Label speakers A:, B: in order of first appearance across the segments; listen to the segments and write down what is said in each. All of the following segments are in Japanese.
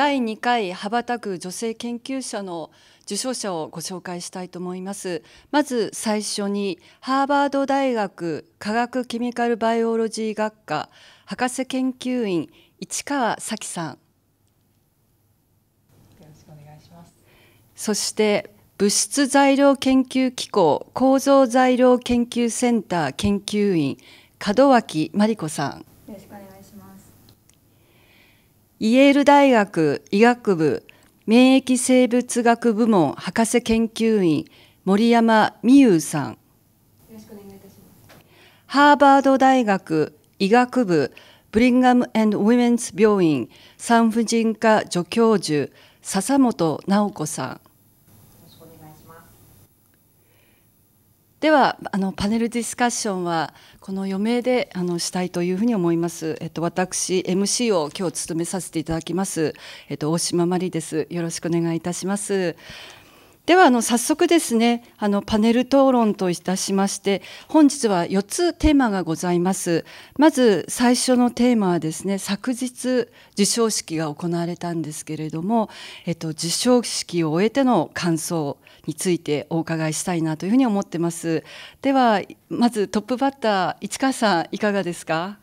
A: 第2回羽ばたく女性研究者の受賞者をご紹介したいと思います。まず最初にハーバード大学科学ケミカルバイオロジー学科博士研究員市川咲さん。よろしくお願いします。そして物質材料研究機構構造材料研究センター研究員門脇真理子さん。イェール大学医学部免疫生物学部門博士研究員森山美優さんハーバード大学医学部ブリンガム・ウィメンズ病院産婦人科助教授笹本直子さんではあのパネルディスカッションはこの余命であのしたいというふうに思います。えっと私 MC を今日務めさせていただきます。えっと大島マリです。よろしくお願いいたします。ではあの早速ですねあのパネル討論といたしまして本日は4つテーマがございますまず最初のテーマはですね昨日授賞式が行われたんですけれども、えっと、授賞式を終えての感想についてお伺いしたいなというふうに思ってますではまずトップバッター市川さんいかがですか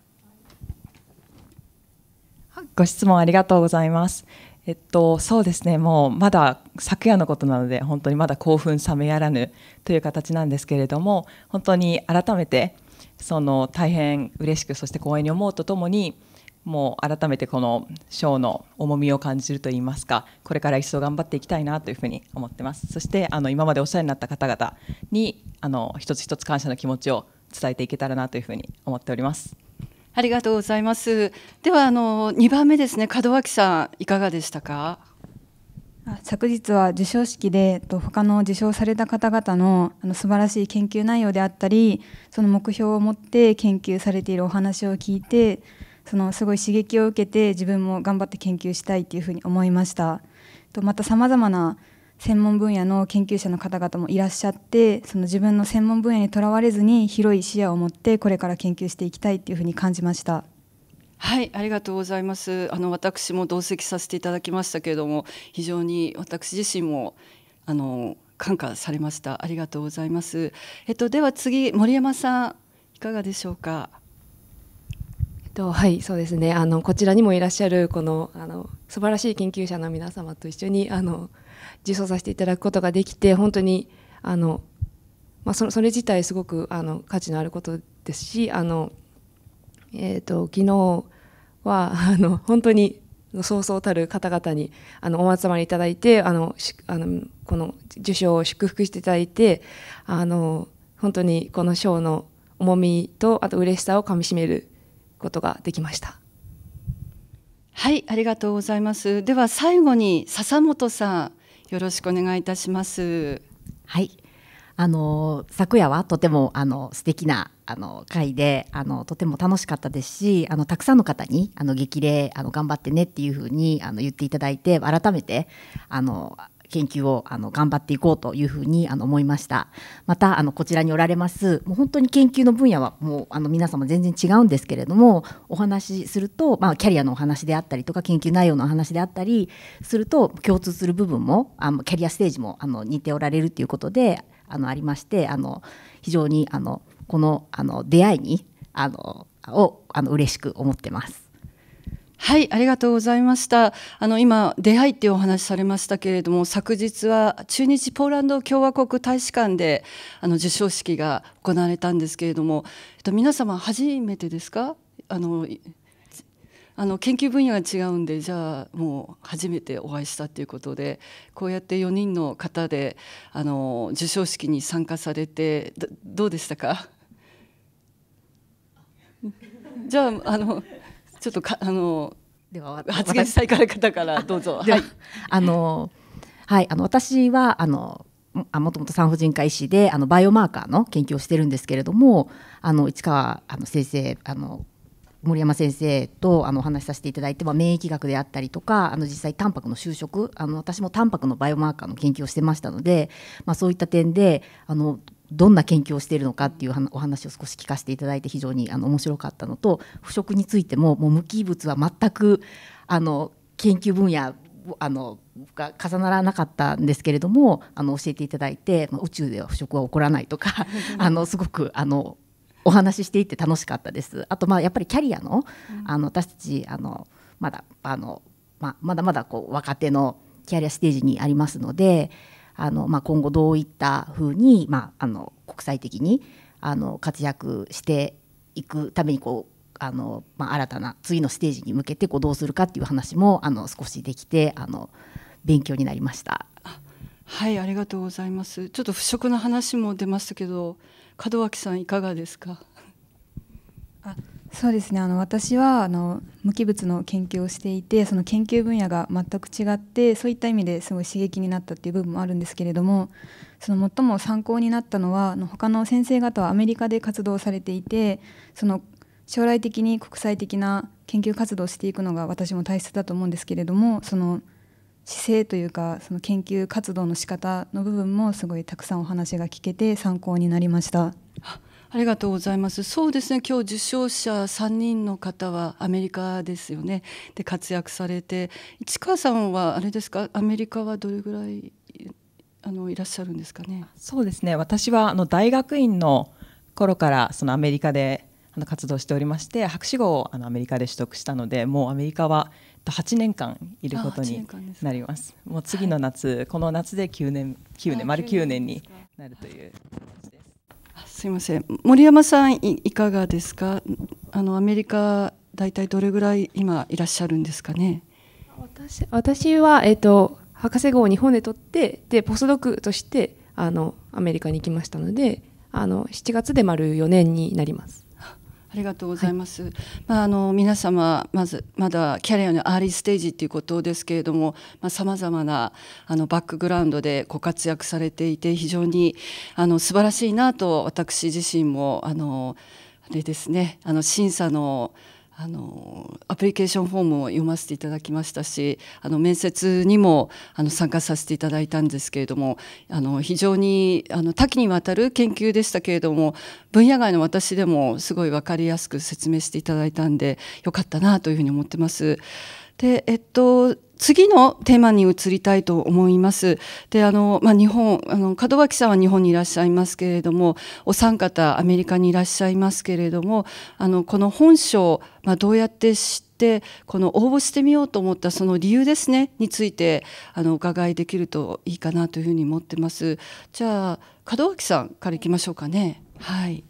B: ご質問ありがとうございますえっと、そうですね、もうまだ昨夜のことなので、本当にまだ興奮冷めやらぬという形なんですけれども、本当に改めて、その大変嬉しく、そして光栄に思うとともに、もう改めてこの賞の重みを感じるといいますかこれから一層頑張っていきたいなというふうに思ってますそしてあの今までお世話になった方々にあの一つ一つ感謝の気持ちを伝えていけたらなというふうに思っております
A: ありがとうございますではあの2番目ですね門脇さんいかがでし
C: たか昨日は授賞式で他の受賞された方々のあの素晴らしい研究内容であったりその目標を持って研究されているお話を聞いてそのすごい刺激を受けて自分も頑張って研究したいっていうふうに思いましたとまたさまざまな専門分野の研究者の方々もいらっしゃってその自分の専門分野にとらわれずに広い視野を持ってこれから研究していきたいっていうふうに感じました。
A: はい、ありがとうございます。あの私も同席させていただきましたけれども、非常に私自身もあ
C: の感
A: 化されました。ありがとうございます。えっとでは次森山さんいかがでしょうか。
D: とはいそうですねあのこちらにもいらっしゃるこのあの素晴らしい研究者の皆様と一緒にあの受賞させていただくことができて本当にあの、まあ、そそれ自体すごくあの価値のあることですしあの、えーと、と昨日はあの本当にそうそうたる方々にあのお集まりいただいてあのあのこの受賞を祝福していただいてあの本当にこの賞の重みとあと嬉しさをかみしめることができました。はい、ありがとうございます。では
A: 最後に笹本さん、よろしくお願いいたします。はい、
E: あの昨夜はとてもあの素敵なあの会であのとても楽しかったですしあのたくさんの方にあの激励あの頑張ってねっていうふうにあの言っていただいて改めてあの研究をあの頑張っていこうというふうにあの思いましたまたあのこちらにおられますもう本当に研究の分野はもうあの皆様全然違うんですけれどもお話しすると、まあ、キャリアのお話であったりとか研究内容のお話であったりすると共通する部分もあのキャリアステージもあの似ておられるということであのありましてあの非常にあのこのあの出会いにあのをあの嬉しく思ってます。はい、ありがとうございました。あの
A: 今出会いっていうお話されましたけれども、昨日は駐日ポーランド共和国大使館であの授賞式が行われたんですけれども、えっと皆様初めてですか？あのあの研究分野が違うんでじゃあもう初めてお会いしたということでこうやって4人の方であの授賞式に参加されてどうでしたか じゃああのちょっとかあのでは発言したい方からどう
E: ぞ。はい、あのはいあの私はあのもともと産婦人科医師であのバイオマーカーの研究をしてるんですけれどもあの市川あの先生あの森山先生とあのお話しさせていただいて、まあ、免疫学であったりとかあの実際タンパクの就職あの私もタンパクのバイオマーカーの研究をしてましたので、まあ、そういった点であのどんな研究をしているのかっていうお話を少し聞かせていただいて非常にあの面白かったのと腐食についてももう無機物は全くあの研究分野あのが重ならなかったんですけれどもあの教えていただいて、まあ、宇宙では腐食は起こらないとか あのすごくあのお話ししていて楽しかったです。あとまあやっぱりキャリアの,、あの私たちあのまだあの、まあ、まだまだこう若手のキャリアステージにありますので。あの、まあ、今後どういったふうに、まあ、あの国際的にあの活躍していくためにこうあの、まあ、新たな次のステージに向けてこうどうするかっていう話もあの少しできてあの勉強になりました。
A: はいありがとうございますちょっと腐食の話も出ましたけど門脇さんいかがですか
C: そうですねあの私はあの無機物の研究をしていてその研究分野が全く違ってそういった意味ですごい刺激になったっていう部分もあるんですけれどもその最も参考になったのはあの他の先生方はアメリカで活動されていてその将来的に国際的な研究活動をしていくのが私も大切だと思うんですけれどもその姿勢というかその研究活動の仕方の部分もすごいたくさんお話が聞けて参考になりました。
A: ありがとうございます。そ
C: うですね。今日受賞者
A: 3人の方はアメリカですよね。で活躍されて、市川さんはあれですか。アメリカはどれぐらいあのいらっしゃるんですかね。
B: そうですね。私はあの大学院の頃からそのアメリカであの活動しておりまして、博士号をあのアメリカで取得したので、もうアメリカは8年間いることになります。もう次の夏、はい、この夏で9年9年丸9年に
A: なると
D: いう。
B: す
A: いません森山さんいかがですかあのアメリカ大体どれぐらい今いらっしゃるん
D: ですかね私私は、えーと、博士号を日本で取ってでポスドクとしてあのアメリカに行きましたのであの7月で丸4年になります。
A: りがとうございます、はい、まあ、あの皆様まずまだキャリアのアーリーステージっていうことですけれどもさまざ、まなあのバックグラウンドでご活躍されていて非常にあの素晴らしいなと私自身もあのあれですねあの審査のあのアプリケーションフォームを読ませていただきましたしあの面接にもあの参加させていただいたんですけれどもあの非常にあの多岐にわたる研究でしたけれども分野外の私でもすごい分かりやすく説明していただいたんでよかったなというふうに思ってます。で、えっと次のテーマに移りたいと思います。で、あの、まあ、日本、あの、門脇さんは日本にいらっしゃいますけれども、お三方アメリカにいらっしゃいますけれども、あの、この本書、まあ、どうやって知って、この応募してみようと思ったその理由ですね、について、あの、お伺いできるといいかなというふうに思ってます。じゃあ、門脇さんからいきましょうかね。はい。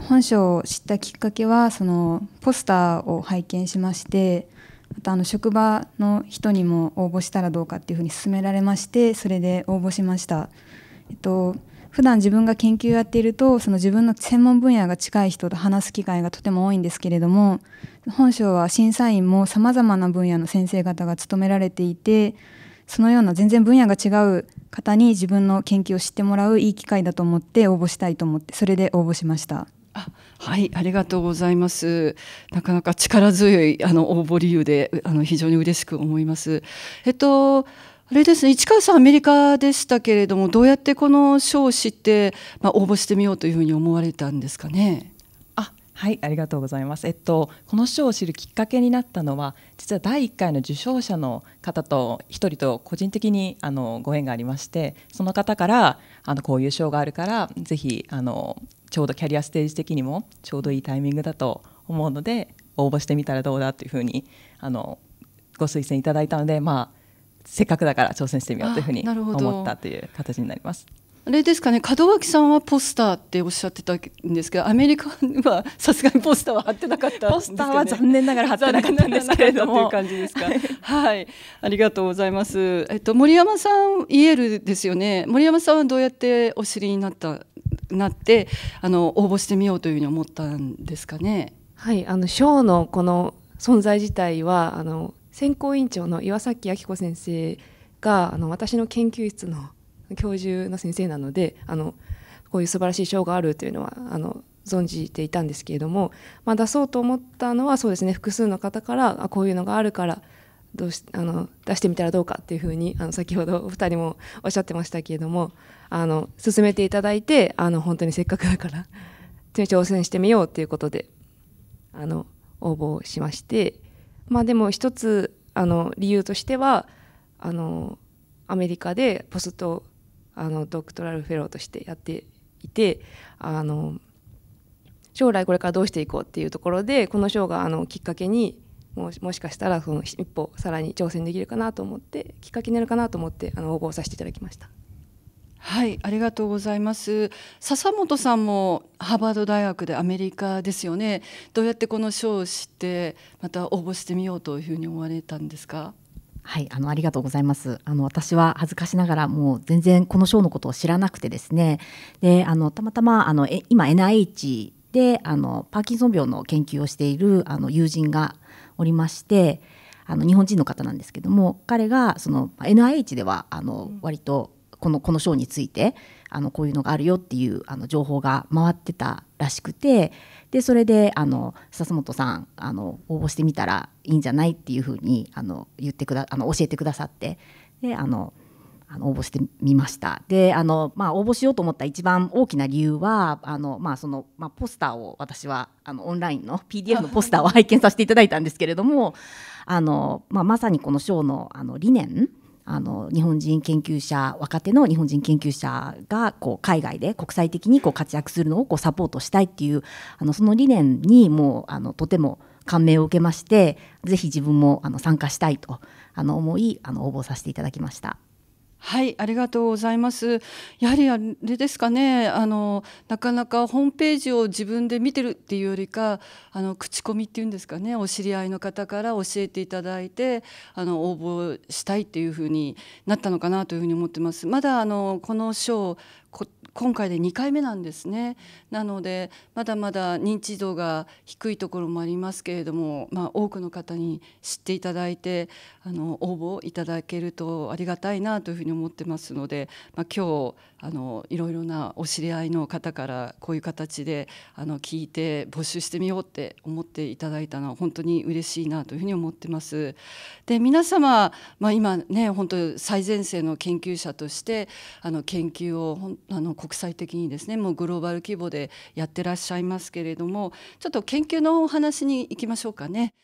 C: 本書を知ったきっかけはそのポスターを拝見しましてまたあの職場の人にも応募したらどうかっていうふうに勧められましてそれで応募しました。えっと普段自分が研究やっているとその自分の専門分野が近い人と話す機会がとても多いんですけれども本省は審査員もさまざまな分野の先生方が務められていてそのような全然分野が違う方に自分の研究を知ってもらういい機会だと思って応募したいと思ってそれで応募しました。
A: はい、ありがとうございます。なかなか力強いあの応募理由であの非常に嬉しく思います。えっとあれですね市川さんアメリカでしたけれどもどうやってこ
B: の賞を知って、まあ、応募してみようというふうに思われたんですかね。あはいありがとうございます、えっと、この賞を知るきっかけになったのは実は第1回の受賞者の方と1人と個人的にあのご縁がありましてその方からあのこういう賞があるからぜひあのちょうどキャリアステージ的にもちょうどいいタイミングだと思うので応募してみたらどうだっていうふうにあのご推薦いただいたので、まあ、せっかくだから挑戦してみようというふうに思ったという形になります。
A: あれですかね門脇さんはポスターっておっしゃってたんですけどアメリカは さすがにポスターは貼ってなかった、ね、ポスターは残念ながら貼ってなかったん
B: ですけれどもという感じですかは
A: いありがとうございますえっと森山さんイエールですよね森山さんはどうやってお知りになったなってあの応募してみようというふうに思ったんですか
D: ね。はいあのショーのこの存在自体はあの選考委員長の岩崎明子先生があの私の研究室の教授の先生なのであのこういう素晴らしい賞があるというのはあの存じていたんですけれども、まあ、出そうと思ったのはそうですね複数の方からあこういうのがあるからどうしあの出してみたらどうかっていうふうにあの先ほどお二人もおっしゃってましたけれどもあの進めていただいてあの本当にせっかくだから挑戦してみようということであの応募しましてまあでも一つあの理由としてはあのアメリカでポストあのドクトラルフェローとしてやっていてあの将来これからどうしていこうっていうところでこの賞があのきっかけにももしかしたらその一歩さらに挑戦できるかなと思ってきっかけになるかなと思ってあの応募させていただきました。はいあ
A: りがとうございます笹本さんもハーバード大学でアメリカですよねどうやってこの賞を知ってまた応募してみようというふうに思われたんですか
E: はい、あのありがとうございます。あの私は恥ずかしながらもう全然この賞のことを知らなくてですね。で、あのたまたまあのえ今 NIH であのパーキンソン病の研究をしているあの友人がおりましてあの日本人の方なんですけども彼がその NIH ではあの割とこのこの賞についてあのこういうのがあるよっていうあの情報が回ってたらしくてでそれであの笹本さんあの応募してみたらいいんじゃないっていうふうにあの言ってくだあの教えてくださってであのあの応募してみました。であの、まあ、応募しようと思った一番大きな理由はあの、まあそのまあ、ポスターを私はあのオンラインの PDF の ポスターを拝見させていただいたんですけれどもあの、まあ、まさにこの賞のあの理念あの日本人研究者若手の日本人研究者がこう海外で国際的にこう活躍するのをこうサポートしたいっていうあのその理念にもうあのとても感銘を受けましてぜひ自分もあの参加したいとあの思いあの応募させていただきました。
A: はい、ありがとうございます。やはりあれですかね、あのなかなかホームページを自分で見てるっていうよりか、あの口コミっていうんですかね、お知り合いの方から教えていただいて、あの応募したいっていうふうになったのかなというふうに思ってます。まだあのこの賞今回で2回目なんですねなのでまだまだ認知度が低いところもありますけれども、まあ、多くの方に知っていただいてあの応募いただけるとありがたいなというふうに思ってますので、まあ、今日あのいろいろなお知り合いの方からこういう形であの聞いて募集してみようって思っていただいたのは本当に嬉しいなというふうに思ってます。で皆様、まあ、今ね本当最前線の研究者としてあの研究を本あの国際的にですねもうグローバル規模でやってらっしゃいますけれどもちょっと研究のお話に行きましょうかね。